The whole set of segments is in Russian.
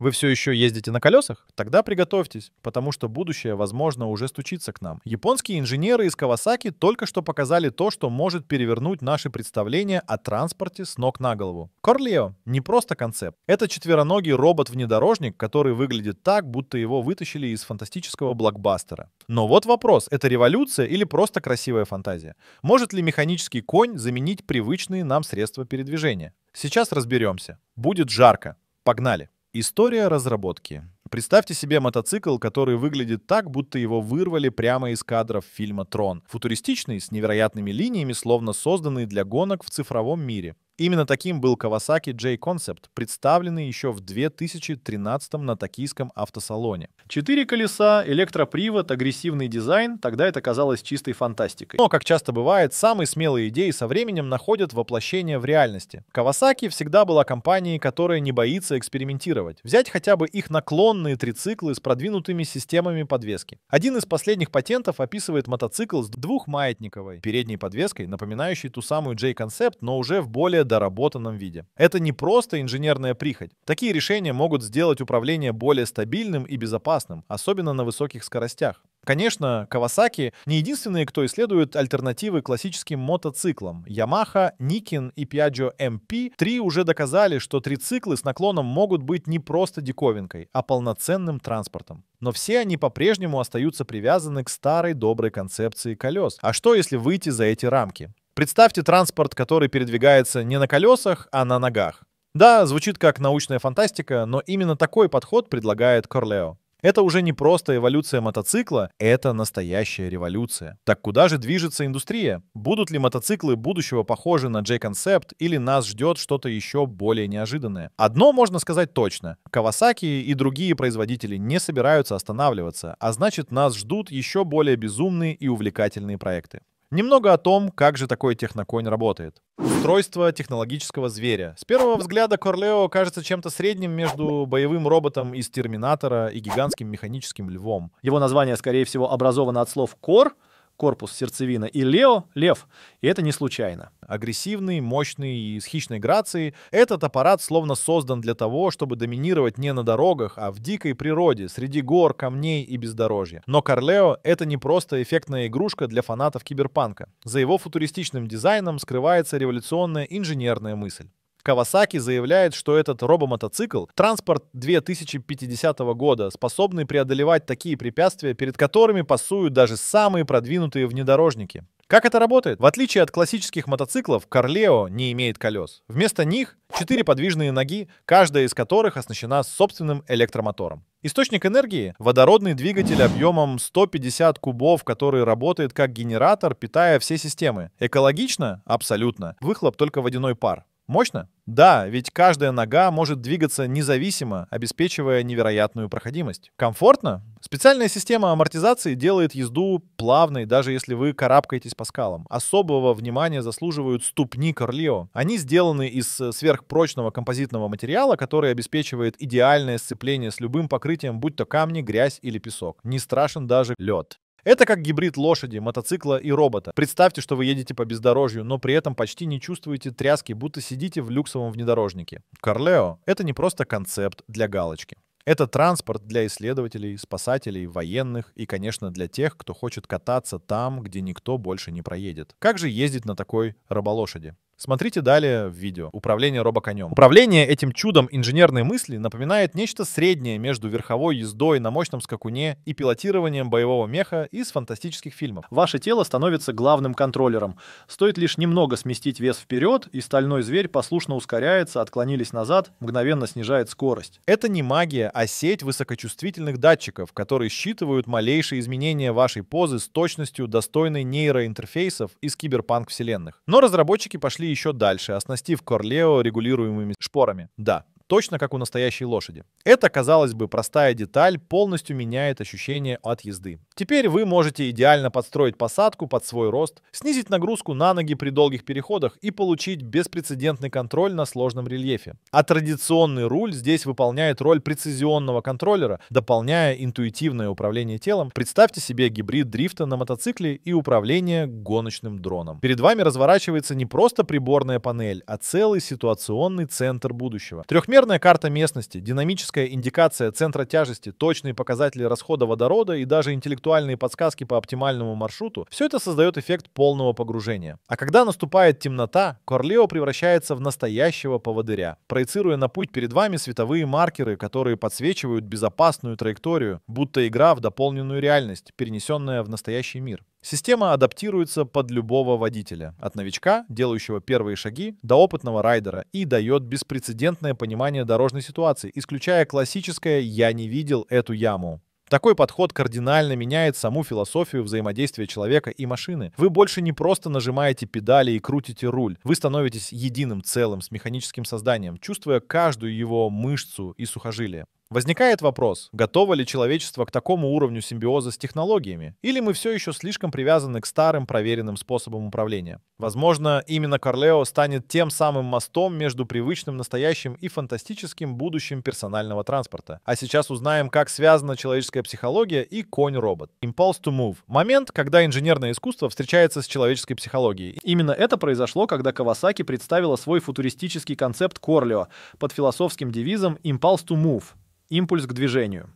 вы все еще ездите на колесах? Тогда приготовьтесь, потому что будущее, возможно, уже стучится к нам. Японские инженеры из Кавасаки только что показали то, что может перевернуть наши представления о транспорте с ног на голову. Корлео — не просто концепт. Это четвероногий робот-внедорожник, который выглядит так, будто его вытащили из фантастического блокбастера. Но вот вопрос, это революция или просто красивая фантазия? Может ли механический конь заменить привычные нам средства передвижения? Сейчас разберемся. Будет жарко. Погнали! История разработки. Представьте себе мотоцикл, который выглядит так, будто его вырвали прямо из кадров фильма «Трон». Футуристичный, с невероятными линиями, словно созданный для гонок в цифровом мире. Именно таким был Kawasaki J-Concept, представленный еще в 2013 на токийском автосалоне. Четыре колеса, электропривод, агрессивный дизайн, тогда это казалось чистой фантастикой. Но, как часто бывает, самые смелые идеи со временем находят воплощение в реальности. Kawasaki всегда была компанией, которая не боится экспериментировать. Взять хотя бы их наклонные трициклы с продвинутыми системами подвески. Один из последних патентов описывает мотоцикл с двухмаятниковой передней подвеской, напоминающей ту самую J-Concept, но уже в более доработанном виде. Это не просто инженерная прихоть. Такие решения могут сделать управление более стабильным и безопасным, особенно на высоких скоростях. Конечно, Кавасаки не единственные, кто исследует альтернативы классическим мотоциклам. Yamaha, Nikin и Piaggio MP3 уже доказали, что трициклы с наклоном могут быть не просто диковинкой, а полноценным транспортом. Но все они по-прежнему остаются привязаны к старой доброй концепции колес. А что, если выйти за эти рамки? Представьте транспорт, который передвигается не на колесах, а на ногах. Да, звучит как научная фантастика, но именно такой подход предлагает Корлео. Это уже не просто эволюция мотоцикла, это настоящая революция. Так куда же движется индустрия? Будут ли мотоциклы будущего похожи на J-концепт или нас ждет что-то еще более неожиданное? Одно можно сказать точно. Кавасаки и другие производители не собираются останавливаться, а значит нас ждут еще более безумные и увлекательные проекты. Немного о том, как же такой техноконь работает. Устройство технологического зверя. С первого взгляда Корлео кажется чем-то средним между боевым роботом из Терминатора и гигантским механическим львом. Его название, скорее всего, образовано от слов «кор», корпус, сердцевина, и Лео — лев. И это не случайно. Агрессивный, мощный и с хищной грацией, этот аппарат словно создан для того, чтобы доминировать не на дорогах, а в дикой природе, среди гор, камней и бездорожья. Но Карлео — это не просто эффектная игрушка для фанатов киберпанка. За его футуристичным дизайном скрывается революционная инженерная мысль. Кавасаки заявляет, что этот робомотоцикл — транспорт 2050 года, способный преодолевать такие препятствия, перед которыми пасуют даже самые продвинутые внедорожники. Как это работает? В отличие от классических мотоциклов, Корлео не имеет колес. Вместо них четыре подвижные ноги, каждая из которых оснащена собственным электромотором. Источник энергии — водородный двигатель объемом 150 кубов, который работает как генератор, питая все системы. Экологично? Абсолютно. Выхлоп только водяной пар. Мощно? Да, ведь каждая нога может двигаться независимо, обеспечивая невероятную проходимость. Комфортно? Специальная система амортизации делает езду плавной, даже если вы карабкаетесь по скалам. Особого внимания заслуживают ступни Корлео. Они сделаны из э, сверхпрочного композитного материала, который обеспечивает идеальное сцепление с любым покрытием, будь то камни, грязь или песок. Не страшен даже лед. Это как гибрид лошади, мотоцикла и робота. Представьте, что вы едете по бездорожью, но при этом почти не чувствуете тряски, будто сидите в люксовом внедорожнике. Карлео — это не просто концепт для галочки. Это транспорт для исследователей, спасателей, военных и, конечно, для тех, кто хочет кататься там, где никто больше не проедет. Как же ездить на такой рыболошади? Смотрите далее в видео. Управление робоконем. Управление этим чудом инженерной мысли напоминает нечто среднее между верховой ездой на мощном скакуне и пилотированием боевого меха из фантастических фильмов. Ваше тело становится главным контроллером. Стоит лишь немного сместить вес вперед, и стальной зверь послушно ускоряется, отклонились назад, мгновенно снижает скорость. Это не магия, а сеть высокочувствительных датчиков, которые считывают малейшие изменения вашей позы с точностью, достойной нейроинтерфейсов из киберпанк-вселенных. Но разработчики пошли еще дальше, оснастив Корлео регулируемыми шпорами. Да, точно как у настоящей лошади. Это, казалось бы, простая деталь полностью меняет ощущение от езды. Теперь вы можете идеально подстроить посадку под свой рост, снизить нагрузку на ноги при долгих переходах и получить беспрецедентный контроль на сложном рельефе. А традиционный руль здесь выполняет роль прецизионного контроллера, дополняя интуитивное управление телом. Представьте себе гибрид дрифта на мотоцикле и управление гоночным дроном. Перед вами разворачивается не просто приборная панель, а целый ситуационный центр будущего. Трехмерный Трехмерная карта местности, динамическая индикация центра тяжести, точные показатели расхода водорода и даже интеллектуальные подсказки по оптимальному маршруту – все это создает эффект полного погружения. А когда наступает темнота, Корлео превращается в настоящего поводыря, проецируя на путь перед вами световые маркеры, которые подсвечивают безопасную траекторию, будто игра в дополненную реальность, перенесенная в настоящий мир. Система адаптируется под любого водителя, от новичка, делающего первые шаги, до опытного райдера и дает беспрецедентное понимание дорожной ситуации, исключая классическое «я не видел эту яму». Такой подход кардинально меняет саму философию взаимодействия человека и машины. Вы больше не просто нажимаете педали и крутите руль. Вы становитесь единым целым с механическим созданием, чувствуя каждую его мышцу и сухожилие. Возникает вопрос, готово ли человечество к такому уровню симбиоза с технологиями, или мы все еще слишком привязаны к старым проверенным способам управления. Возможно, именно Корлео станет тем самым мостом между привычным настоящим и фантастическим будущим персонального транспорта. А сейчас узнаем, как связана человеческая психология и конь-робот. Impulse to move. Момент, когда инженерное искусство встречается с человеческой психологией. Именно это произошло, когда Кавасаки представила свой футуристический концепт Корлео под философским девизом «Impulse to move» импульс к движению.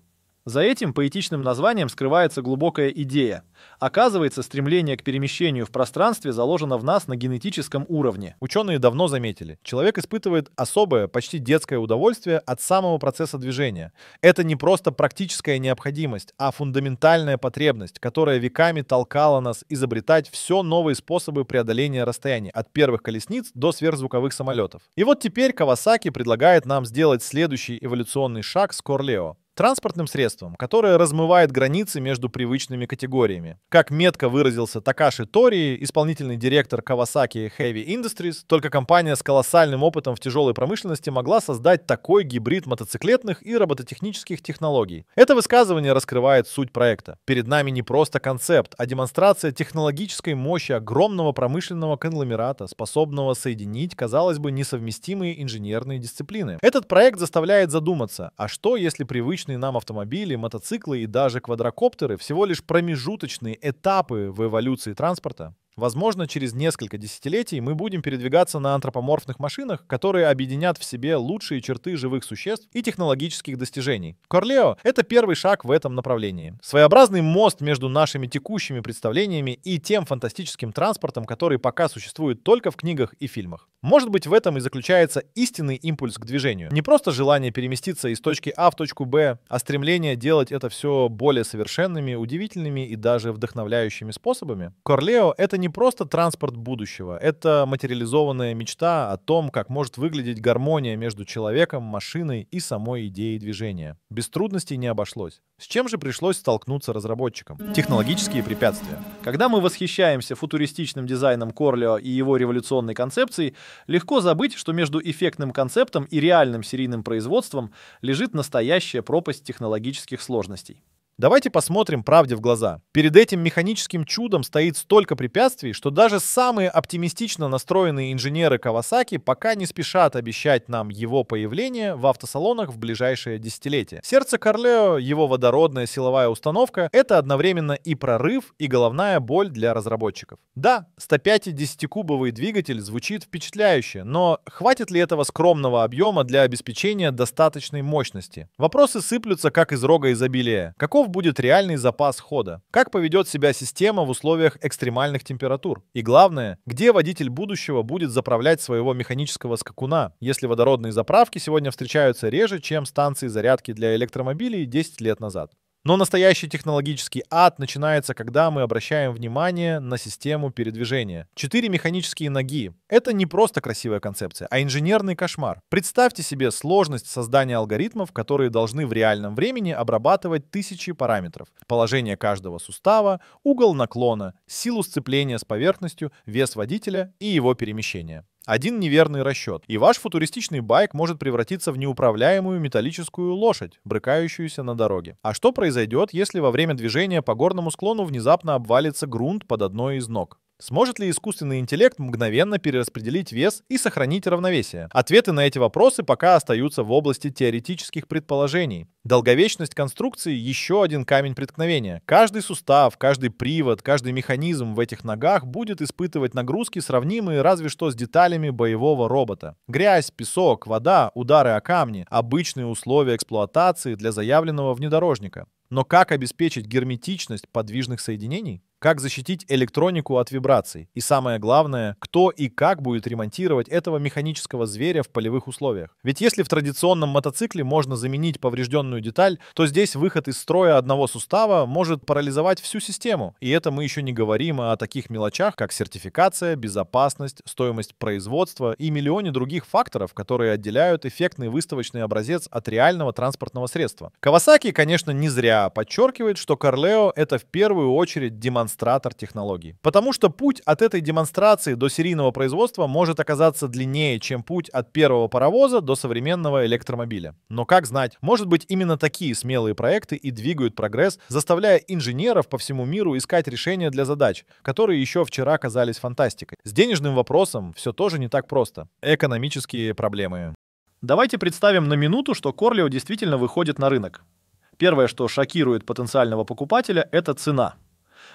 За этим поэтичным названием скрывается глубокая идея. Оказывается, стремление к перемещению в пространстве заложено в нас на генетическом уровне. Ученые давно заметили, человек испытывает особое, почти детское удовольствие от самого процесса движения. Это не просто практическая необходимость, а фундаментальная потребность, которая веками толкала нас изобретать все новые способы преодоления расстояний от первых колесниц до сверхзвуковых самолетов. И вот теперь Кавасаки предлагает нам сделать следующий эволюционный шаг с Корлео. Транспортным средством, которое размывает границы между привычными категориями. Как метко выразился Такаши Тори, исполнительный директор Kawasaki Heavy Industries, только компания с колоссальным опытом в тяжелой промышленности могла создать такой гибрид мотоциклетных и робототехнических технологий. Это высказывание раскрывает суть проекта. Перед нами не просто концепт, а демонстрация технологической мощи огромного промышленного конгломерата, способного соединить, казалось бы, несовместимые инженерные дисциплины. Этот проект заставляет задуматься, а что если привычные привычные нам автомобили, мотоциклы и даже квадрокоптеры всего лишь промежуточные этапы в эволюции транспорта. Возможно, через несколько десятилетий мы будем передвигаться на антропоморфных машинах, которые объединят в себе лучшие черты живых существ и технологических достижений. Корлео — это первый шаг в этом направлении. Своеобразный мост между нашими текущими представлениями и тем фантастическим транспортом, который пока существует только в книгах и фильмах. Может быть, в этом и заключается истинный импульс к движению. Не просто желание переместиться из точки А в точку Б, а стремление делать это все более совершенными, удивительными и даже вдохновляющими способами. Корлео — это не просто транспорт будущего, это материализованная мечта о том, как может выглядеть гармония между человеком, машиной и самой идеей движения. Без трудностей не обошлось. С чем же пришлось столкнуться разработчикам? Технологические препятствия. Когда мы восхищаемся футуристичным дизайном Корлео и его революционной концепцией, Легко забыть, что между эффектным концептом и реальным серийным производством лежит настоящая пропасть технологических сложностей. Давайте посмотрим правде в глаза. Перед этим механическим чудом стоит столько препятствий, что даже самые оптимистично настроенные инженеры Кавасаки пока не спешат обещать нам его появление в автосалонах в ближайшее десятилетие. Сердце Карлео, его водородная силовая установка — это одновременно и прорыв, и головная боль для разработчиков. Да, 150-кубовый двигатель звучит впечатляюще, но хватит ли этого скромного объема для обеспечения достаточной мощности? Вопросы сыплются как из рога изобилия. Какого Каков будет реальный запас хода? Как поведет себя система в условиях экстремальных температур? И главное, где водитель будущего будет заправлять своего механического скакуна, если водородные заправки сегодня встречаются реже, чем станции зарядки для электромобилей 10 лет назад? Но настоящий технологический ад начинается, когда мы обращаем внимание на систему передвижения. Четыре механические ноги — это не просто красивая концепция, а инженерный кошмар. Представьте себе сложность создания алгоритмов, которые должны в реальном времени обрабатывать тысячи параметров. Положение каждого сустава, угол наклона, силу сцепления с поверхностью, вес водителя и его перемещения. Один неверный расчет, и ваш футуристичный байк может превратиться в неуправляемую металлическую лошадь, брыкающуюся на дороге. А что произойдет, если во время движения по горному склону внезапно обвалится грунт под одной из ног? Сможет ли искусственный интеллект мгновенно перераспределить вес и сохранить равновесие? Ответы на эти вопросы пока остаются в области теоретических предположений. Долговечность конструкции – еще один камень преткновения. Каждый сустав, каждый привод, каждый механизм в этих ногах будет испытывать нагрузки, сравнимые разве что с деталями боевого робота. Грязь, песок, вода, удары о камни – обычные условия эксплуатации для заявленного внедорожника. Но как обеспечить герметичность подвижных соединений? как защитить электронику от вибраций и самое главное, кто и как будет ремонтировать этого механического зверя в полевых условиях. Ведь если в традиционном мотоцикле можно заменить поврежденную деталь, то здесь выход из строя одного сустава может парализовать всю систему. И это мы еще не говорим о таких мелочах, как сертификация, безопасность, стоимость производства и миллионе других факторов, которые отделяют эффектный выставочный образец от реального транспортного средства. Кавасаки, конечно, не зря подчеркивает, что Карлео это в первую очередь демонстрация демонстратор технологий. Потому что путь от этой демонстрации до серийного производства может оказаться длиннее, чем путь от первого паровоза до современного электромобиля. Но как знать, может быть именно такие смелые проекты и двигают прогресс, заставляя инженеров по всему миру искать решения для задач, которые еще вчера казались фантастикой. С денежным вопросом все тоже не так просто. Экономические проблемы. Давайте представим на минуту, что Корлио действительно выходит на рынок. Первое, что шокирует потенциального покупателя, это цена –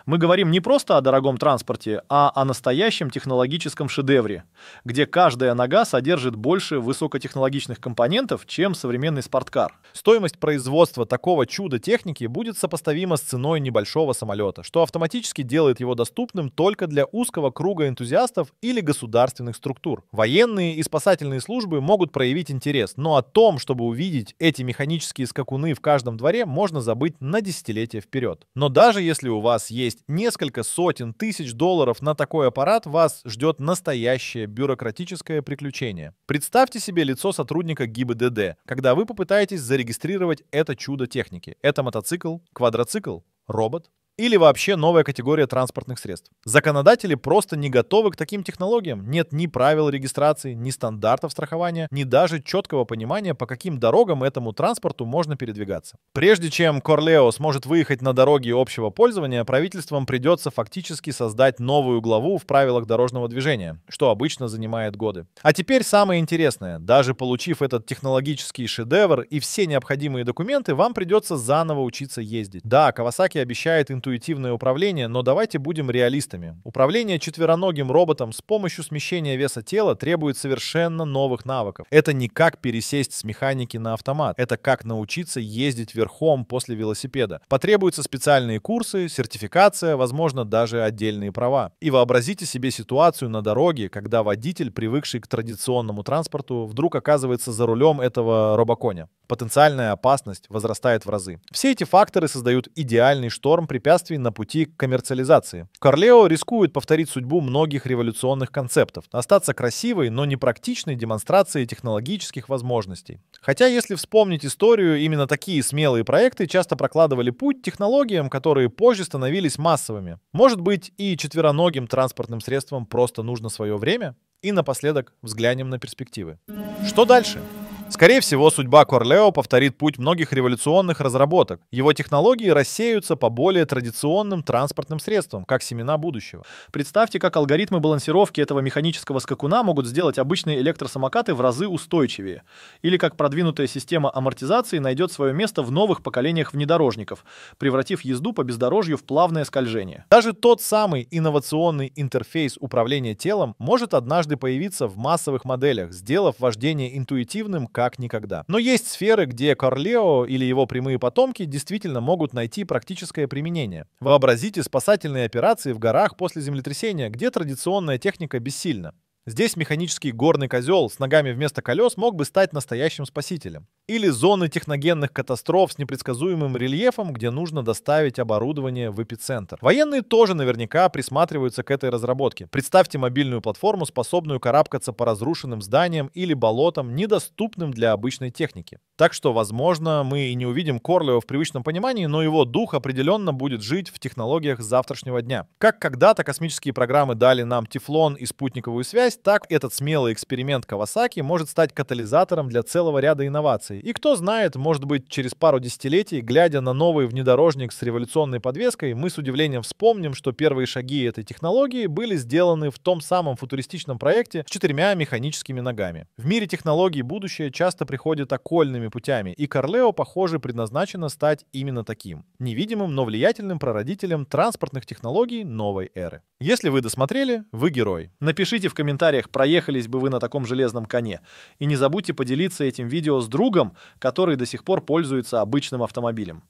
мы говорим не просто о дорогом транспорте, а о настоящем технологическом шедевре, где каждая нога содержит больше высокотехнологичных компонентов, чем современный спорткар. Стоимость производства такого чуда техники будет сопоставима с ценой небольшого самолета, что автоматически делает его доступным только для узкого круга энтузиастов или государственных структур. Военные и спасательные службы могут проявить интерес, но о том, чтобы увидеть эти механические скакуны в каждом дворе, можно забыть на десятилетия вперед. Но даже если у вас есть есть несколько сотен тысяч долларов на такой аппарат вас ждет настоящее бюрократическое приключение. Представьте себе лицо сотрудника ГИБДД, когда вы попытаетесь зарегистрировать это чудо техники. Это мотоцикл, квадроцикл, робот, или вообще новая категория транспортных средств. Законодатели просто не готовы к таким технологиям. Нет ни правил регистрации, ни стандартов страхования, ни даже четкого понимания, по каким дорогам этому транспорту можно передвигаться. Прежде чем Корлео сможет выехать на дороги общего пользования, правительствам придется фактически создать новую главу в правилах дорожного движения, что обычно занимает годы. А теперь самое интересное. Даже получив этот технологический шедевр и все необходимые документы, вам придется заново учиться ездить. Да, Кавасаки обещает интуитивно интуитивное управление, но давайте будем реалистами. Управление четвероногим роботом с помощью смещения веса тела требует совершенно новых навыков. Это не как пересесть с механики на автомат. Это как научиться ездить верхом после велосипеда. Потребуются специальные курсы, сертификация, возможно, даже отдельные права. И вообразите себе ситуацию на дороге, когда водитель, привыкший к традиционному транспорту, вдруг оказывается за рулем этого робоконя. Потенциальная опасность возрастает в разы. Все эти факторы создают идеальный шторм препятствий препятствий на пути к коммерциализации. Корлео рискует повторить судьбу многих революционных концептов, остаться красивой, но непрактичной демонстрацией технологических возможностей. Хотя, если вспомнить историю, именно такие смелые проекты часто прокладывали путь технологиям, которые позже становились массовыми. Может быть, и четвероногим транспортным средствам просто нужно свое время? И напоследок взглянем на перспективы. Что дальше? Скорее всего, судьба Корлео повторит путь многих революционных разработок. Его технологии рассеются по более традиционным транспортным средствам, как семена будущего. Представьте, как алгоритмы балансировки этого механического скакуна могут сделать обычные электросамокаты в разы устойчивее. Или как продвинутая система амортизации найдет свое место в новых поколениях внедорожников, превратив езду по бездорожью в плавное скольжение. Даже тот самый инновационный интерфейс управления телом может однажды появиться в массовых моделях, сделав вождение интуитивным, как никогда. Но есть сферы, где Корлео или его прямые потомки действительно могут найти практическое применение. Вообразите спасательные операции в горах после землетрясения, где традиционная техника бессильна. Здесь механический горный козел с ногами вместо колес мог бы стать настоящим спасителем или зоны техногенных катастроф с непредсказуемым рельефом, где нужно доставить оборудование в эпицентр. Военные тоже наверняка присматриваются к этой разработке. Представьте мобильную платформу, способную карабкаться по разрушенным зданиям или болотам, недоступным для обычной техники. Так что, возможно, мы и не увидим Корлева в привычном понимании, но его дух определенно будет жить в технологиях завтрашнего дня. Как когда-то космические программы дали нам Тефлон и спутниковую связь, так этот смелый эксперимент Кавасаки может стать катализатором для целого ряда инноваций и кто знает, может быть, через пару десятилетий, глядя на новый внедорожник с революционной подвеской, мы с удивлением вспомним, что первые шаги этой технологии были сделаны в том самом футуристичном проекте с четырьмя механическими ногами. В мире технологий будущее часто приходит окольными путями, и Карлео, похоже, предназначено стать именно таким. Невидимым, но влиятельным прародителем транспортных технологий новой эры. Если вы досмотрели, вы герой. Напишите в комментариях, проехались бы вы на таком железном коне. И не забудьте поделиться этим видео с другом, который до сих пор пользуется обычным автомобилем.